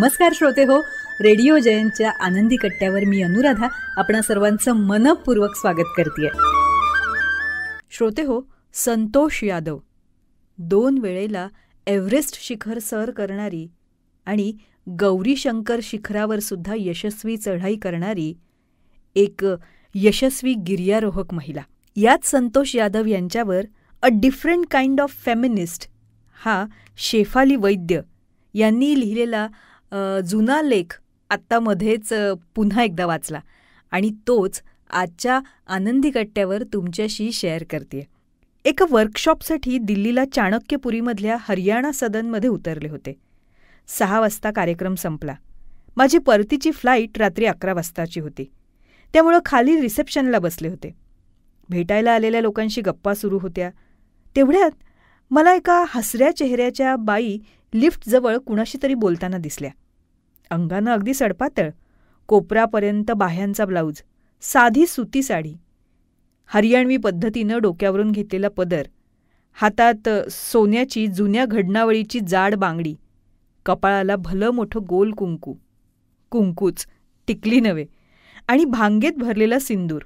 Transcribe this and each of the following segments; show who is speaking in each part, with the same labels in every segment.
Speaker 1: नमस्कार श्रोते हो रेडिओ जयंतच्या आनंदी कट्ट्यावर मी अनुराधा आपणा सर्वांचं मनपूर्वक स्वागत करते श्रोते हो संतोष यादव दोन वेळेला एव्हरेस्ट शिखर सर करणारी आणि गौरीशंकर शिखरावर सुद्धा यशस्वी चढाई करणारी एक यशस्वी गिर्यारोहक महिला यात संतोष यादव यांच्यावर a different kind of feminist हा शेफाली वैद्य यांनी लिहिलेला जुना लेख आत्तामध्येच पुन्हा एकदा वाचला आणि तोच आजच्या आनंदी कट्ट्यावर तुमच्याशी शेअर करते एका वर्कशॉपसाठी दिल्लीला चाणक्यपुरीमधल्या हरियाणा सदनमध्ये उतरले होते सहा वाजता कार्यक्रम संपला माझी परतीची फ्लाईट रात्री अकरा वाजताची होती त्यामुळं खाली रिसेप्शनला बसले होते भेटायला आलेल्या लोकांशी गप्पा सुरू होत्या तेवढ्यात मला एका हसऱ्या चेहऱ्याच्या बाई लिफ्टजवळ कुणाशी तरी बोलताना दिसल्या अंगानं अगदी सडपातळ कोपरापर्यंत बाह्यांचा ब्लाऊज साधी सुती साडी हरियाणवी पद्धतीनं डोक्यावरून घेतलेला पदर हातात सोन्याची जुन्या घडणावळीची जाड बांगडी कपाळाला भलं मोठं गोल कुंकू कुंकूच टिकली नव्हे आणि भांगेत भरलेला सिंदूर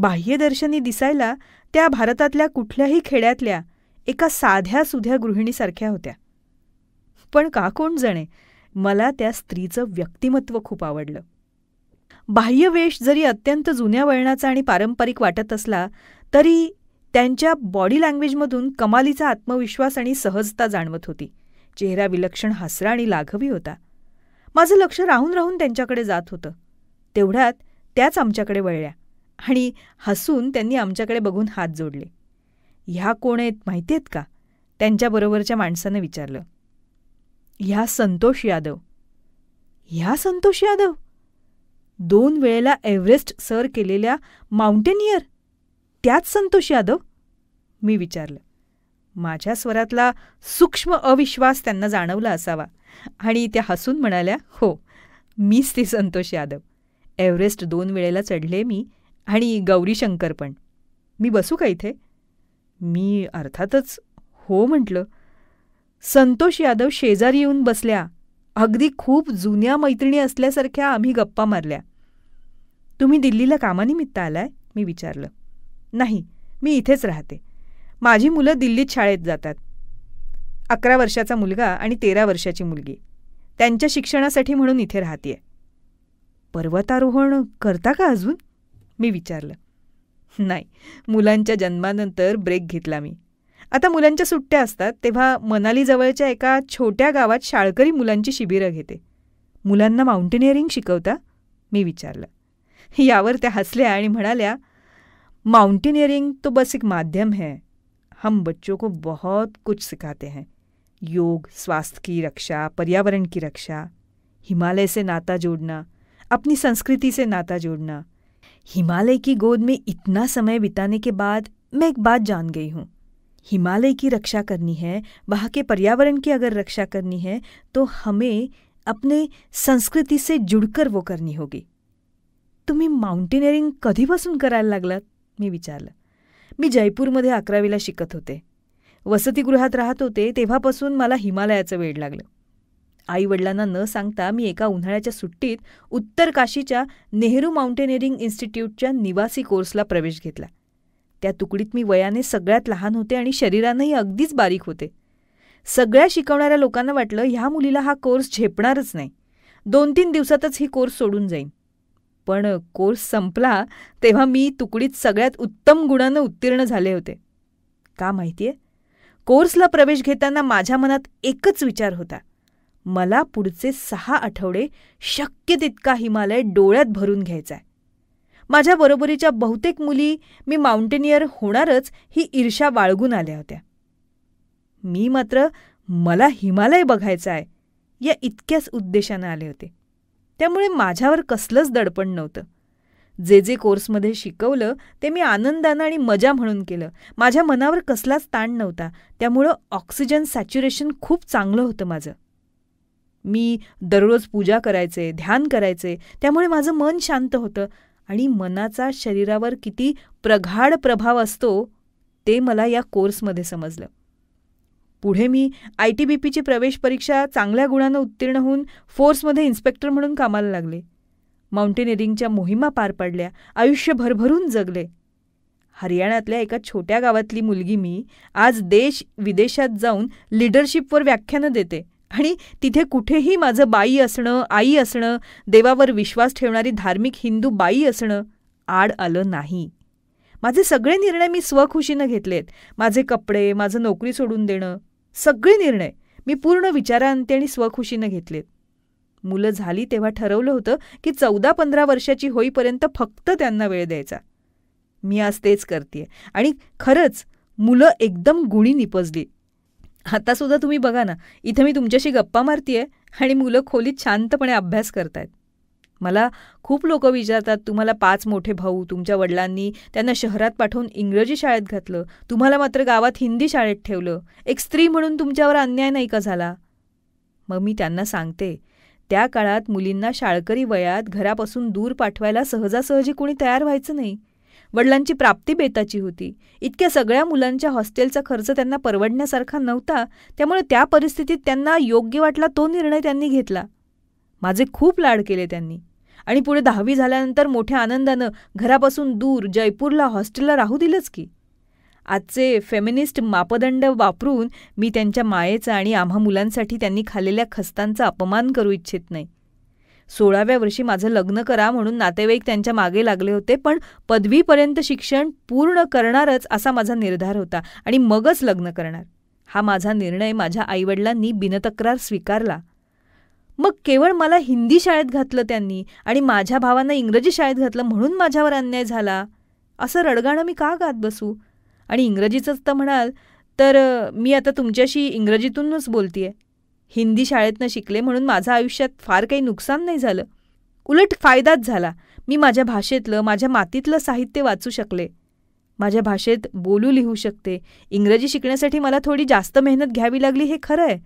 Speaker 1: बाह्यदर्शनी दिसायला त्या भारतातल्या कुठल्याही खेड्यातल्या एका साध्या सुध्या गृहिणीसारख्या होत्या पण का कोण जणे मला त्या स्त्रीचं व्यक्तिमत्व खूप आवडलं बाह्य वेश जरी अत्यंत जुन्या वळणाचा आणि पारंपरिक वाटत असला तरी त्यांच्या बॉडी लँग्वेजमधून कमालीचा आत्मविश्वास आणि सहजता जाणवत होती चेहरा विलक्षण हसरा आणि लाघवी होता माझं लक्ष राहून राहून त्यांच्याकडे जात होतं तेवढ्यात त्याच आमच्याकडे वळल्या आणि हसून त्यांनी आमच्याकडे बघून हात जोडले ह्या कोण आहेत माहिती आहेत का त्यांच्याबरोबरच्या माणसानं विचारलं ह्या संतोष यादव ह्या संतोष यादव दोन वेळेला एव्हरेस्ट सर केलेल्या माउंटेनियर त्याच संतोष यादव मी विचारलं माझ्या स्वरातला सूक्ष्म अविश्वास त्यांना जाणवला असावा आणि त्या हसून म्हणाल्या हो मीच ती संतोष यादव एव्हरेस्ट दोन वेळेला चढले मी आणि गौरीशंकर पण मी बसू का इथे मी अर्थातच हो म्हटलं संतोष यादव शेजारी येऊन बसल्या अगदी खूप जुन्या मैत्रिणी असल्यासारख्या आम्ही गप्पा मारल्या तुम्ही दिल्लीला कामानिमित्त आलाय मी विचारलं नाही मी इथेच राहते माझी मुलं दिल्लीत शाळेत जातात अकरा वर्षाचा मुलगा आणि तेरा वर्षाची मुलगी त्यांच्या शिक्षणासाठी म्हणून इथे राहतीये पर्वतारोहण करता का अजून मी विचारलं नाही मुलांच्या जन्मानंतर ब्रेक घेतला मी आता मुलांच्या सुट्ट्या असतात तेव्हा मनालीजवळच्या एका छोट्या गावात शाळकरी मुलांची शिबिरं घेते मुलांना माउंटेनिअरिंग शिकवता मी विचारलं यावर त्या हसल्या आणि म्हणाल्या माउंटेनियरिंग तो बस एक माध्यम है हम बच्चों को बहुत कुछ सिखाते हैं योग स्वास्थ्य की रक्षा पर्यावरण की रक्षा हिमालय से नाता जोड़ना अपनी संस्कृति से नाता जोड़ना हिमालय की गोद में इतना समय बिताने के बाद मैं एक बात जान गई हूँ हिमालय की रक्षा करनी है वहाँ के पर्यावरण की अगर रक्षा करनी है तो हमें अपने संस्कृति से जुडकर वो करनी होगी तुम्ही माउंटेनिअरिंग कधीपासून करायला लागलात मी विचारलं मी जयपूरमध्ये अकरावीला शिकत होते वसतिगृहात राहत होते तेव्हापासून मला हिमालयाचं वेळ लागलं आईवडिलांना न सांगता मी एका उन्हाळ्याच्या सुट्टीत उत्तर काशीच्या नेहरू माउंटेनिअरिंग इन्स्टिट्यूटच्या निवासी कोर्सला प्रवेश घेतला त्या तुकडीत मी वयाने सगळ्यात लहान होते आणि शरीरानंही अगदीच बारीक होते सगळ्या शिकवणाऱ्या लोकांना वाटलं ह्या मुलीला हा कोर्स झेपणारच नाही दोन तीन दिवसातच ही कोर्स सोडून जाईन पण कोर्स संपला तेव्हा मी तुकडीत सगळ्यात उत्तम गुणानं उत्तीर्ण झाले होते का माहितीये कोर्सला प्रवेश घेताना माझ्या मनात एकच विचार होता मला पुढचे सहा आठवडे शक्य तितका हिमालय डोळ्यात भरून घ्यायचा आहे माझ्या बरोबरीच्या बहुतेक मुली मी माउंटेनियर होणारच ही ईर्ष्या बाळगून आल्या होत्या मी मात्र मला हिमालय बघायचा आहे या इतक्याच उद्देशानं आले होते त्यामुळे माझ्यावर कसलंच दडपण नव्हतं जे जे कोर्समध्ये शिकवलं ते मी आनंदानं आणि मजा म्हणून केलं माझ्या मनावर कसलाच ताण नव्हता त्यामुळं ऑक्सिजन सॅच्युरेशन खूप चांगलं होतं माझं मी दररोज पूजा करायचे ध्यान करायचे त्यामुळे माझं मन शांत होतं आणि मनाचा शरीरावर किती प्रगाढ प्रभाव असतो ते मला या कोर्समध्ये समजलं पुढे मी आय टी बी पीची प्रवेश परीक्षा चांगल्या गुणानं उत्तीर्ण होऊन फोर्समध्ये इन्स्पेक्टर म्हणून कामाला लागले माउंटेनिअरिंगच्या मोहिमा पार पाडल्या आयुष्य भरभरून जगले हरियाणातल्या एका छोट्या गावातली मुलगी मी आज देश विदेशात जाऊन लिडरशिपवर व्याख्यानं देते आणि तिथे कुठेही माझं बाई असणं आई असणं देवावर विश्वास ठेवणारी धार्मिक हिंदू बाई असणं आड आलं नाही माझे सगळे निर्णय मी स्वखुशीनं घेतलेत माझे कपडे माझं नोकरी सोडून देणं सगळे निर्णय मी पूर्ण विचारांते आणि स्वखुशीनं घेतलेत मुलं झाली तेव्हा ठरवलं होतं की चौदा पंधरा वर्षाची होईपर्यंत फक्त त्यांना वेळ द्यायचा मी आज तेच करते आणि खरंच मुलं एकदम गुणी निपजली आता सुद्धा तुम्ही बघा ना इथं मी तुमच्याशी गप्पा मारतीये आणि मुलं खोलीत शांतपणे अभ्यास करतायत मला खूप लोक विचारतात तुम्हाला पाच मोठे भाऊ तुमच्या वडिलांनी त्यांना शहरात पाठवून इंग्रजी शाळेत घातलं तुम्हाला मात्र गावात हिंदी शाळेत ठेवलं एक स्त्री म्हणून तुमच्यावर अन्याय नाही का झाला मग मी त्यांना सांगते त्या काळात मुलींना शाळकरी वयात घरापासून दूर पाठवायला सहजासहजी कोणी तयार व्हायचं नाही वडिलांची प्राप्ती बेताची होती इतक्या सगळ्या मुलांच्या हॉस्टेलचा खर्च त्यांना परवडण्यासारखा नव्हता त्यामुळे त्या परिस्थितीत त्यांना योग्य वाटला तो निर्णय त्यांनी घेतला माझे खूप लाड केले त्यांनी आणि पुढे दहावी झाल्यानंतर मोठ्या आनंदानं घरापासून दूर जयपूरला हॉस्टेलला राहू दिलंच की आजचे फेमिनिस्ट मापदंड वापरून मी त्यांच्या मायेचा आणि आम्हा मुलांसाठी त्यांनी खालेल्या खस्तांचा अपमान करू इच्छित नाही सोळाव्या वर्षी माझं लग्न करा म्हणून नातेवाईक त्यांच्या मागे लागले होते पण पदवीपर्यंत शिक्षण पूर्ण करणारच असा माझा निर्धार होता आणि मगच लग्न करणार हा माझा निर्णय माझ्या आईवडिलांनी बिनतक्रार स्वीकारला मग केवळ मला हिंदी शाळेत घातलं त्यांनी आणि माझ्या भावांना इंग्रजी शाळेत घातलं म्हणून माझ्यावर अन्याय झाला असं रडगाणं मी का गात बसू आणि इंग्रजीचंच तर म्हणाल तर मी आता तुमच्याशी इंग्रजीतूनच बोलतीये हिंदी शाळेतनं शिकले म्हणून माझं आयुष्यात फार काही नुकसान नाही झालं उलट फायदाच झाला मी माझ्या भाषेतलं माझ्या मातीतलं साहित्य वाचू शकले माझ्या भाषेत बोलू लिहू शकते इंग्रजी शिकण्यासाठी मला थोडी जास्त मेहनत घ्यावी लागली हे खरं आहे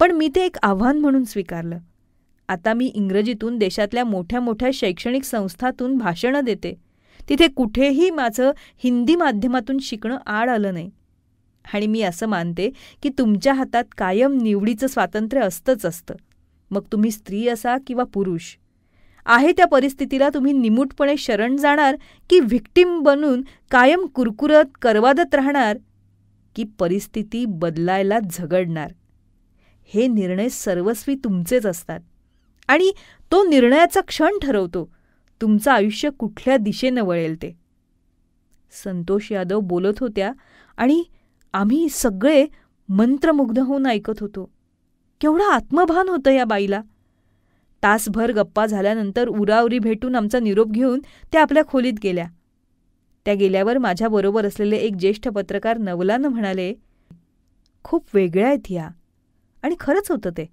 Speaker 1: पण मी ते एक आव्हान म्हणून स्वीकारलं आता मी इंग्रजीतून देशातल्या मोठ्या मोठ्या शैक्षणिक संस्थातून भाषणं देते तिथे कुठेही माझं हिंदी माध्यमातून शिकणं आड आलं नाही आणि मी असं मानते की तुमच्या हातात कायम निवडीचं स्वातंत्र्य असतंच असतं मग तुम्ही स्त्री असा किंवा पुरुष आहे त्या परिस्थितीला तुम्ही निमूटपणे शरण जाणार की व्हिक्टीम बनून कायम कुरकुरत करवादत राहणार की परिस्थिती बदलायला झगडणार हे निर्णय सर्वस्वी तुमचेच असतात आणि तो निर्णयाचा क्षण ठरवतो तुमचं आयुष्य कुठल्या दिशेनं वळेल ते संतोष यादव बोलत होत्या आणि आम्ही सगळे मंत्रमुग्ध होऊन ऐकत होतो केवढं आत्मभान होतं या बाईला तासभर गप्पा झाल्यानंतर उरावरी भेटून आमचा निरोप घेऊन त्या आपल्या खोलीत गेल्या त्या गेल्यावर माझ्याबरोबर असलेले एक ज्येष्ठ पत्रकार नवलानं म्हणाले खूप वेगळ्या आहेत ह्या आणि खरंच होतं ते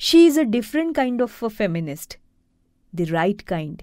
Speaker 1: she is a different kind of a feminist the right kind